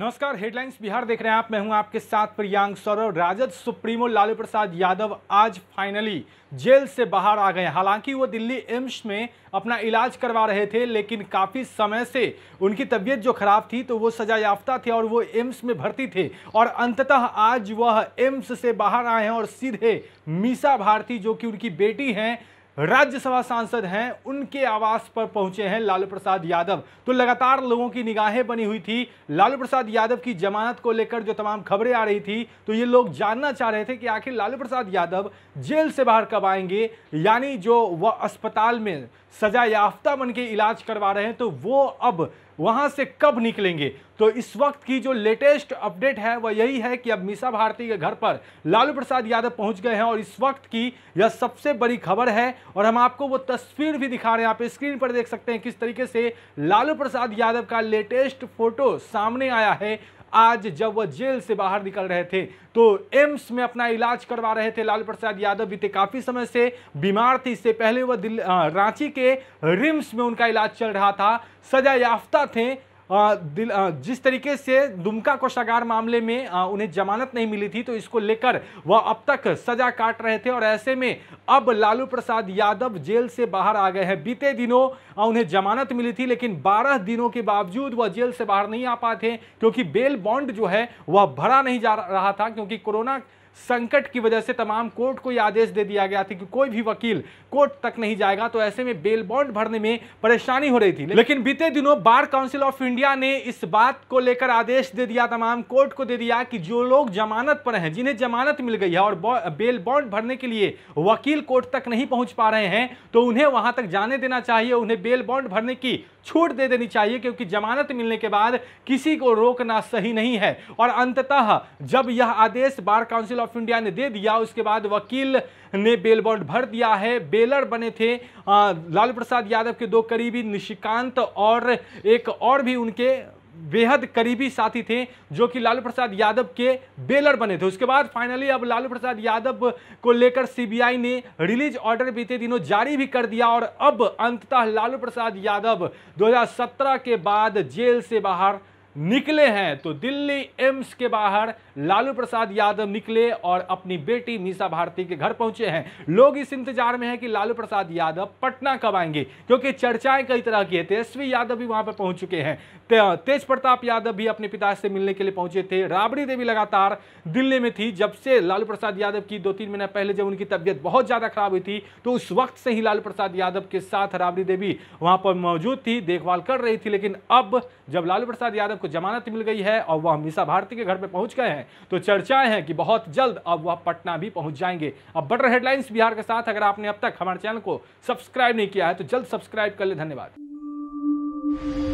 नमस्कार हेडलाइंस बिहार देख रहे हैं आप मैं हूं आपके साथ प्रियांक सौरव राजद सुप्रीमो लालू प्रसाद यादव आज फाइनली जेल से बाहर आ गए हालांकि वो दिल्ली एम्स में अपना इलाज करवा रहे थे लेकिन काफ़ी समय से उनकी तबीयत जो खराब थी तो वो सजा याफ्ता थे और वो एम्स में भर्ती थे और अंततः आज वह एम्स से बाहर आए हैं और सीधे मीसा भारती जो कि उनकी बेटी हैं राज्यसभा सांसद हैं उनके आवास पर पहुंचे हैं लालू प्रसाद यादव तो लगातार लोगों की निगाहें बनी हुई थी लालू प्रसाद यादव की जमानत को लेकर जो तमाम खबरें आ रही थी तो ये लोग जानना चाह रहे थे कि आखिर लालू प्रसाद यादव जेल से बाहर कब आएंगे यानी जो वह अस्पताल में सजा याफ्ता बन के इलाज करवा रहे हैं तो वो अब वहाँ से कब निकलेंगे तो इस वक्त की जो लेटेस्ट अपडेट है वह यही है कि अब मीसा भारती के घर पर लालू प्रसाद यादव पहुंच गए हैं और इस वक्त की यह सबसे बड़ी खबर है और हम आपको वो तस्वीर भी दिखा रहे हैं आप स्क्रीन पर देख सकते हैं किस तरीके से लालू प्रसाद यादव का लेटेस्ट फोटो सामने आया है आज जब वह जेल से बाहर निकल रहे थे तो एम्स में अपना इलाज करवा रहे थे लालू प्रसाद यादव बीते काफ़ी समय से बीमार थे इससे पहले वह दिल्ली रांची के रिम्स में उनका इलाज चल रहा था सजा याफ्ता थे दिल जिस तरीके से दुमका कोषागार मामले में उन्हें जमानत नहीं मिली थी तो इसको लेकर वह अब तक सजा काट रहे थे और ऐसे में अब लालू प्रसाद यादव जेल से बाहर आ गए हैं बीते दिनों उन्हें जमानत मिली थी लेकिन 12 दिनों के बावजूद वह जेल से बाहर नहीं आ पाए थे क्योंकि बेल बॉन्ड जो है वह भरा नहीं जा रहा था क्योंकि कोरोना संकट की वजह से तमाम कोर्ट को यह आदेश दे दिया गया था कि कोई भी वकील कोर्ट तक नहीं जाएगा तो ऐसे में बेल बॉन्ड भरने में परेशानी हो रही थी लेकिन बीते दिनों बार काउंसिल ऑफ इंडिया ने इस बात को लेकर आदेश दे दिया तमाम कोर्ट को दे दिया कि जो लोग जमानत पर हैं जिन्हें जमानत मिल गई है और बेल बॉन्ड भरने के लिए वकील कोर्ट तक नहीं पहुंच पा रहे हैं तो उन्हें वहां तक जाने देना चाहिए उन्हें बेल बॉन्ड भरने की छूट दे देनी चाहिए क्योंकि जमानत मिलने के बाद किसी को रोकना सही नहीं है और अंततः जब यह आदेश bar council of of India ने दे दिया उसके बाद वकील ने बेल बॉन्ड भर दिया है बेलर बने थे लालू प्रसाद यादव के दो करीबी निशिकांत और एक और भी उनके बेहद करीबी साथी थे जो कि लालू प्रसाद यादव के बेलर बने थे उसके बाद फाइनली अब लालू प्रसाद यादव को लेकर सीबीआई ने रिलीज ऑर्डर बीते दिनों जारी भी कर दिया और अब अंततः लालू प्रसाद यादव 2017 के बाद जेल से बाहर निकले हैं तो दिल्ली एम्स के बाहर लालू प्रसाद यादव निकले और अपनी बेटी मीसा भारती के घर पहुंचे हैं लोग इस इंतजार में हैं कि लालू प्रसाद यादव पटना कब आएंगे क्योंकि चर्चाएं कई तरह की है तेजस्वी यादव भी वहां पर पहुंच चुके हैं तेज प्रताप यादव भी अपने पिता से मिलने के लिए पहुंचे थे राबड़ी देवी लगातार दिल्ली में थी जब से लालू प्रसाद यादव की दो तीन महीने पहले जब उनकी तबियत बहुत ज़्यादा खराब हुई थी तो उस वक्त से ही लालू प्रसाद यादव के साथ राबड़ी देवी वहां पर मौजूद थी देखभाल कर रही थी लेकिन अब जब लालू प्रसाद यादव को जमानत मिल गई है और वह मीसा भारती के घर पर पहुंच गए हैं तो चर्चाएं हैं कि बहुत जल्द अब वह पटना भी पहुंच जाएंगे अब बटर हेडलाइंस बिहार के साथ अगर आपने अब तक हमारे चैनल को सब्सक्राइब नहीं किया है तो जल्द सब्सक्राइब कर ले धन्यवाद